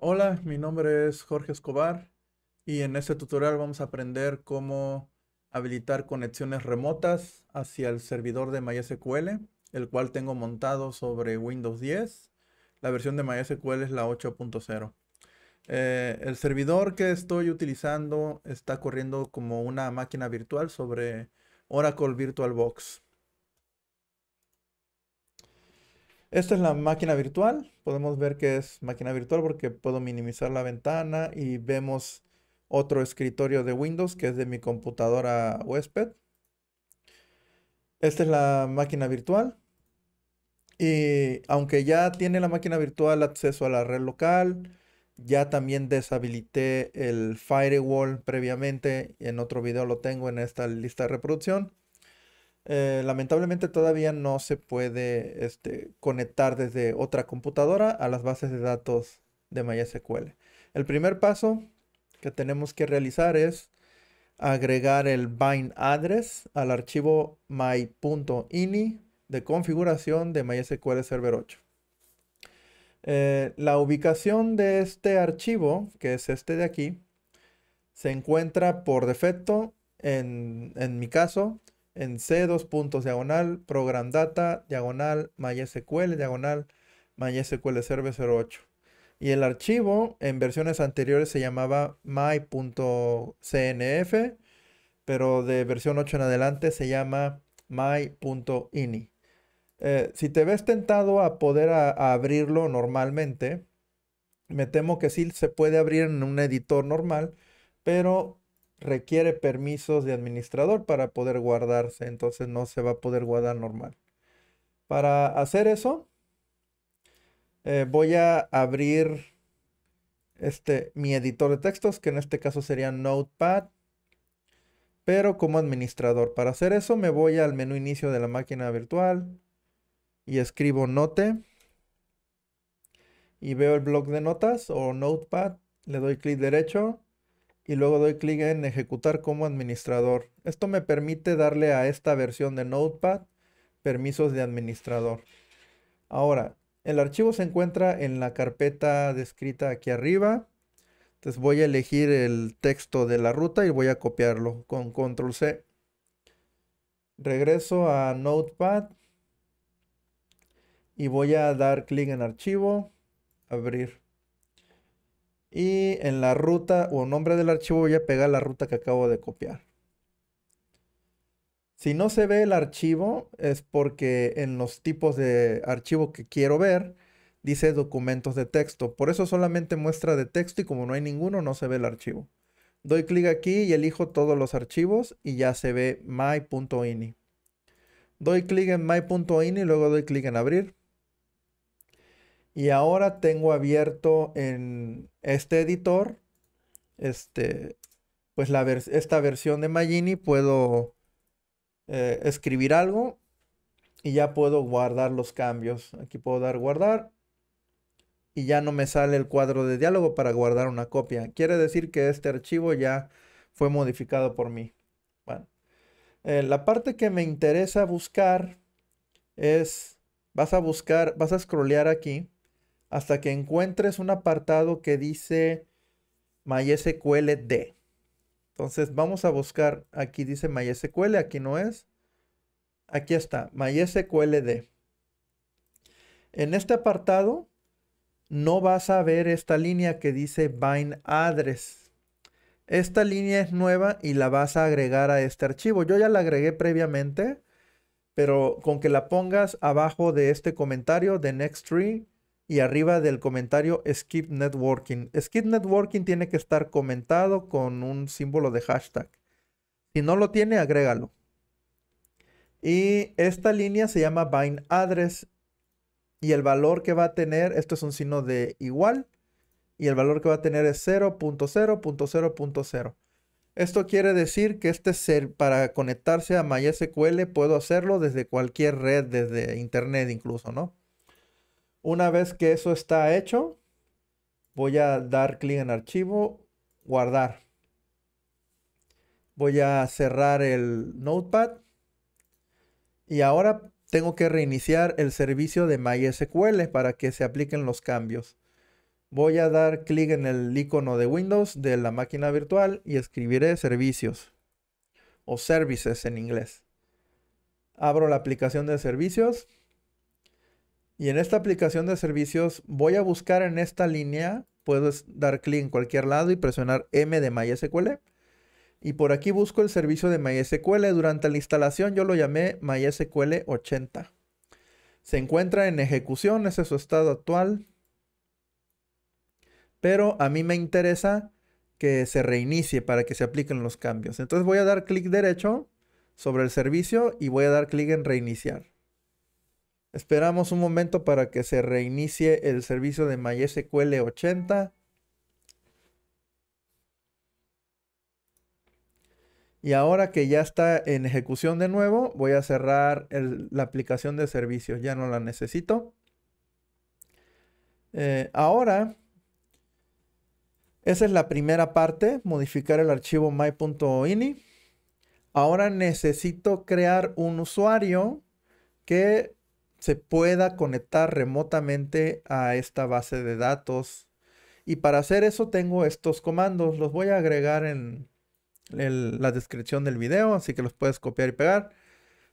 Hola, mi nombre es Jorge Escobar y en este tutorial vamos a aprender cómo habilitar conexiones remotas hacia el servidor de MySQL, el cual tengo montado sobre Windows 10. La versión de MySQL es la 8.0. Eh, el servidor que estoy utilizando está corriendo como una máquina virtual sobre Oracle VirtualBox. Esta es la máquina virtual. Podemos ver que es máquina virtual porque puedo minimizar la ventana y vemos otro escritorio de Windows que es de mi computadora huésped. Esta es la máquina virtual. Y aunque ya tiene la máquina virtual acceso a la red local, ya también deshabilité el firewall previamente. En otro video lo tengo en esta lista de reproducción. Eh, lamentablemente todavía no se puede este, conectar desde otra computadora a las bases de datos de MySQL. El primer paso que tenemos que realizar es agregar el bind address al archivo my.ini de configuración de MySQL Server 8. Eh, la ubicación de este archivo, que es este de aquí, se encuentra por defecto, en, en mi caso, en C, dos puntos, diagonal, program data, diagonal, MySQL, diagonal, MySQL Server 08. Y el archivo en versiones anteriores se llamaba my.cnf, pero de versión 8 en adelante se llama my.ini. Eh, si te ves tentado a poder abrirlo normalmente, me temo que sí se puede abrir en un editor normal, pero requiere permisos de administrador para poder guardarse, entonces no se va a poder guardar normal. Para hacer eso, eh, voy a abrir este, mi editor de textos, que en este caso sería Notepad, pero como administrador. Para hacer eso me voy al menú inicio de la máquina virtual y escribo Note y veo el blog de notas o Notepad, le doy clic derecho y luego doy clic en ejecutar como administrador. Esto me permite darle a esta versión de Notepad permisos de administrador. Ahora, el archivo se encuentra en la carpeta descrita aquí arriba. Entonces voy a elegir el texto de la ruta y voy a copiarlo con control C. Regreso a Notepad y voy a dar clic en archivo, abrir. Y en la ruta o nombre del archivo voy a pegar la ruta que acabo de copiar. Si no se ve el archivo es porque en los tipos de archivo que quiero ver dice documentos de texto. Por eso solamente muestra de texto y como no hay ninguno no se ve el archivo. Doy clic aquí y elijo todos los archivos y ya se ve my.ini. Doy clic en my.ini y luego doy clic en abrir. Y ahora tengo abierto en este editor, este, pues la esta versión de Magini, puedo eh, escribir algo y ya puedo guardar los cambios. Aquí puedo dar guardar y ya no me sale el cuadro de diálogo para guardar una copia. Quiere decir que este archivo ya fue modificado por mí. Bueno, eh, la parte que me interesa buscar es, vas a buscar, vas a scrollear aquí hasta que encuentres un apartado que dice D. Entonces vamos a buscar, aquí dice MySQL, aquí no es. Aquí está, D. En este apartado no vas a ver esta línea que dice bind address. Esta línea es nueva y la vas a agregar a este archivo. Yo ya la agregué previamente, pero con que la pongas abajo de este comentario de next tree y arriba del comentario Skip Networking. Skip Networking tiene que estar comentado con un símbolo de hashtag. Si no lo tiene, agrégalo. Y esta línea se llama bind address y el valor que va a tener, esto es un signo de igual y el valor que va a tener es 0.0.0.0. Esto quiere decir que este ser para conectarse a MySQL puedo hacerlo desde cualquier red, desde internet incluso, ¿no? Una vez que eso está hecho, voy a dar clic en archivo, guardar. Voy a cerrar el notepad. Y ahora tengo que reiniciar el servicio de MySQL para que se apliquen los cambios. Voy a dar clic en el icono de Windows de la máquina virtual y escribiré servicios o services en inglés. Abro la aplicación de servicios y en esta aplicación de servicios voy a buscar en esta línea, puedo dar clic en cualquier lado y presionar M de MySQL. Y por aquí busco el servicio de MySQL. Durante la instalación yo lo llamé MySQL 80. Se encuentra en ejecución, ese es su estado actual. Pero a mí me interesa que se reinicie para que se apliquen los cambios. Entonces voy a dar clic derecho sobre el servicio y voy a dar clic en reiniciar. Esperamos un momento para que se reinicie el servicio de MySQL 80. Y ahora que ya está en ejecución de nuevo, voy a cerrar la aplicación de servicios. Ya no la necesito. Eh, ahora, esa es la primera parte, modificar el archivo my.ini. Ahora necesito crear un usuario que se pueda conectar remotamente a esta base de datos. Y para hacer eso tengo estos comandos. Los voy a agregar en la descripción del video, así que los puedes copiar y pegar.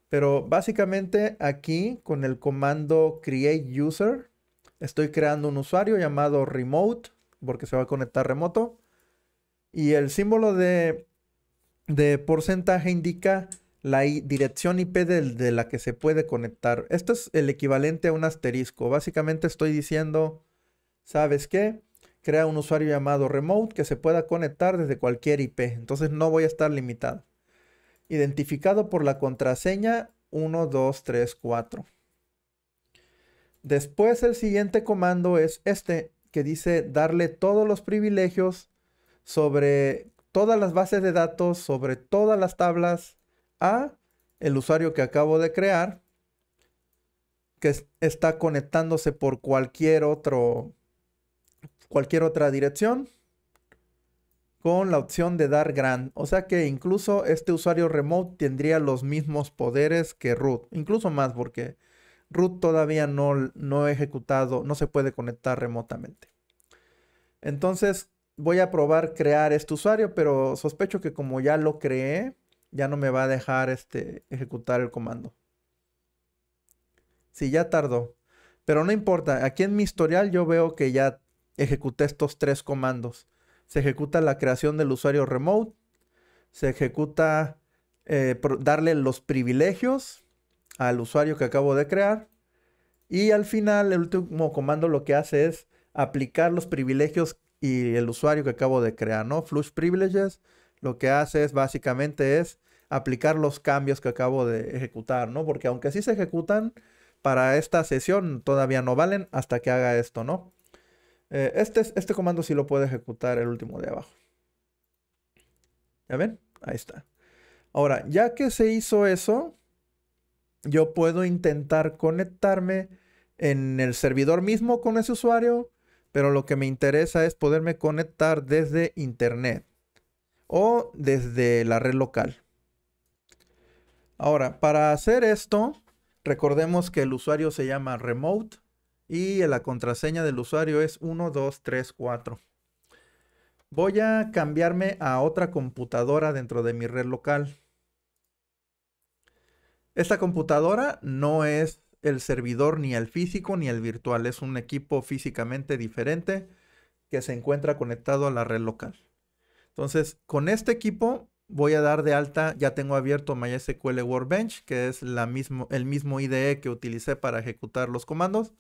Pero básicamente aquí con el comando create user estoy creando un usuario llamado remote porque se va a conectar remoto. Y el símbolo de, de porcentaje indica la dirección IP de la que se puede conectar. Esto es el equivalente a un asterisco. Básicamente estoy diciendo, ¿sabes qué? Crea un usuario llamado remote que se pueda conectar desde cualquier IP. Entonces no voy a estar limitado. Identificado por la contraseña 4. Después el siguiente comando es este, que dice darle todos los privilegios sobre todas las bases de datos, sobre todas las tablas, a el usuario que acabo de crear que está conectándose por cualquier otro cualquier otra dirección con la opción de dar grant. O sea que incluso este usuario remote tendría los mismos poderes que root, incluso más porque root todavía no, no he ejecutado, no se puede conectar remotamente. Entonces voy a probar crear este usuario, pero sospecho que como ya lo creé, ya no me va a dejar este, ejecutar el comando. Si sí, ya tardó. Pero no importa, aquí en mi historial yo veo que ya ejecuté estos tres comandos. Se ejecuta la creación del usuario remote, se ejecuta eh, darle los privilegios al usuario que acabo de crear y al final el último comando lo que hace es aplicar los privilegios y el usuario que acabo de crear, ¿no? Flush privileges lo que hace es básicamente es aplicar los cambios que acabo de ejecutar, ¿no? Porque aunque sí se ejecutan para esta sesión, todavía no valen hasta que haga esto, ¿no? Eh, este, este comando sí lo puede ejecutar el último de abajo. ¿Ya ven? Ahí está. Ahora, ya que se hizo eso, yo puedo intentar conectarme en el servidor mismo con ese usuario, pero lo que me interesa es poderme conectar desde internet o desde la red local. Ahora, para hacer esto, recordemos que el usuario se llama remote y la contraseña del usuario es 1234. Voy a cambiarme a otra computadora dentro de mi red local. Esta computadora no es el servidor ni el físico ni el virtual, es un equipo físicamente diferente que se encuentra conectado a la red local. Entonces, con este equipo voy a dar de alta, ya tengo abierto MySQL Workbench, que es el mismo IDE que utilicé para ejecutar los comandos,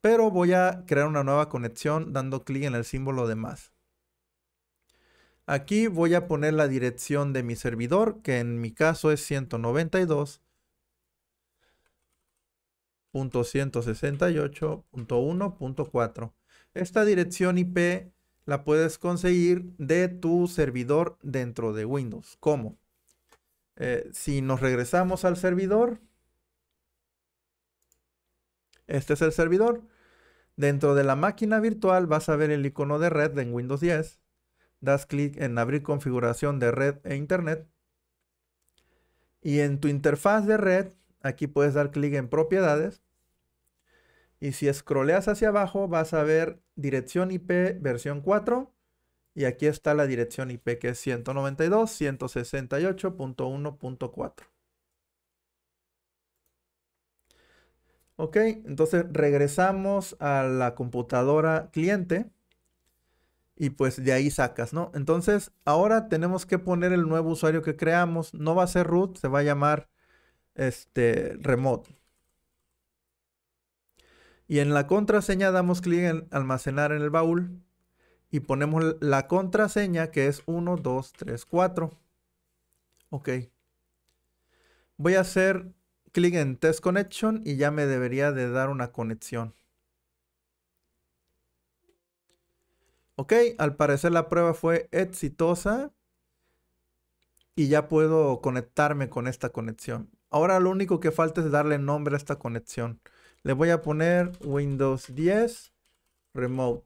pero voy a crear una nueva conexión dando clic en el símbolo de más. Aquí voy a poner la dirección de mi servidor, que en mi caso es 192.168.1.4. Esta dirección IP la puedes conseguir de tu servidor dentro de Windows. ¿Cómo? Eh, si nos regresamos al servidor, este es el servidor. Dentro de la máquina virtual vas a ver el icono de red en Windows 10. Das clic en abrir configuración de red e internet. Y en tu interfaz de red, aquí puedes dar clic en propiedades y si scrolleas hacia abajo, vas a ver dirección IP versión 4. Y aquí está la dirección IP que es 192.168.1.4. Ok, entonces regresamos a la computadora cliente y pues de ahí sacas, ¿no? Entonces ahora tenemos que poner el nuevo usuario que creamos. No va a ser root, se va a llamar este remote. Y en la contraseña damos clic en almacenar en el baúl y ponemos la contraseña que es 1, 2, 3, 4. Ok. Voy a hacer clic en Test Connection y ya me debería de dar una conexión. Ok, al parecer la prueba fue exitosa y ya puedo conectarme con esta conexión. Ahora lo único que falta es darle nombre a esta conexión. Le voy a poner Windows 10 Remote.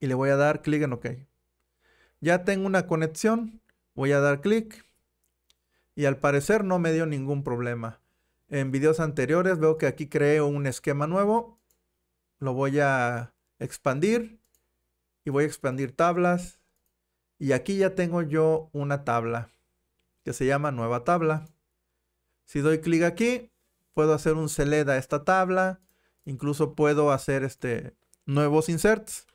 Y le voy a dar clic en OK. Ya tengo una conexión. Voy a dar clic. Y al parecer no me dio ningún problema. En videos anteriores veo que aquí creé un esquema nuevo. Lo voy a expandir. Y voy a expandir tablas. Y aquí ya tengo yo una tabla que se llama nueva tabla. Si doy clic aquí, puedo hacer un select a esta tabla, incluso puedo hacer este, nuevos inserts.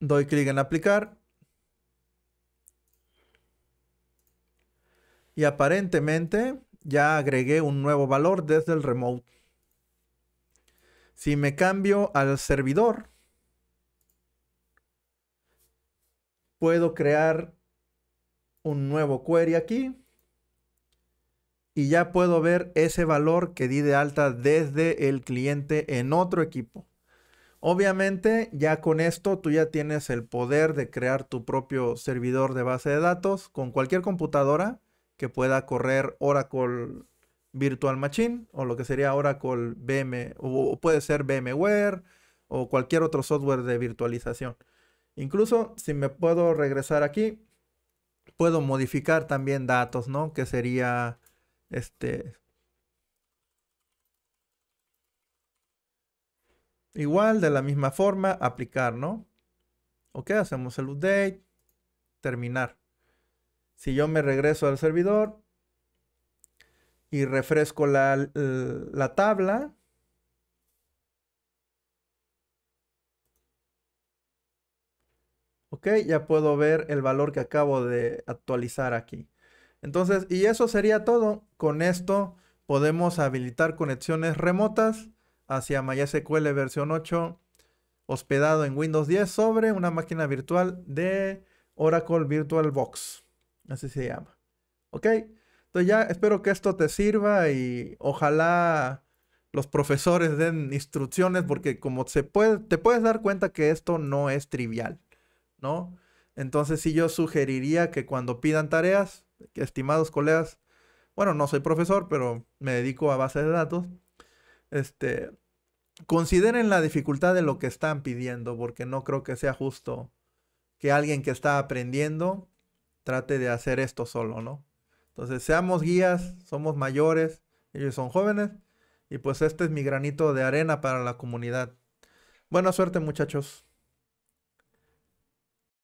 Doy clic en aplicar. Y aparentemente ya agregué un nuevo valor desde el remote. Si me cambio al servidor, puedo crear un nuevo query aquí. Y ya puedo ver ese valor que di de alta desde el cliente en otro equipo. Obviamente ya con esto tú ya tienes el poder de crear tu propio servidor de base de datos con cualquier computadora que pueda correr Oracle Virtual Machine o lo que sería Oracle VM o puede ser VMware o cualquier otro software de virtualización. Incluso si me puedo regresar aquí, puedo modificar también datos, ¿no? Que sería este igual de la misma forma aplicar, ¿no? Ok, hacemos el update, terminar. Si yo me regreso al servidor y refresco la, la tabla, Ok, ya puedo ver el valor que acabo de actualizar aquí. Entonces, y eso sería todo. Con esto podemos habilitar conexiones remotas hacia MySQL versión 8 hospedado en Windows 10 sobre una máquina virtual de Oracle VirtualBox. Así se llama. ¿Ok? Entonces ya espero que esto te sirva y ojalá los profesores den instrucciones porque como se puede, te puedes dar cuenta que esto no es trivial. Entonces sí yo sugeriría que cuando pidan tareas, estimados colegas, bueno, no soy profesor, pero me dedico a bases de datos, este, consideren la dificultad de lo que están pidiendo, porque no creo que sea justo que alguien que está aprendiendo trate de hacer esto solo, ¿no? Entonces, seamos guías, somos mayores, ellos son jóvenes, y pues este es mi granito de arena para la comunidad. Buena suerte, muchachos.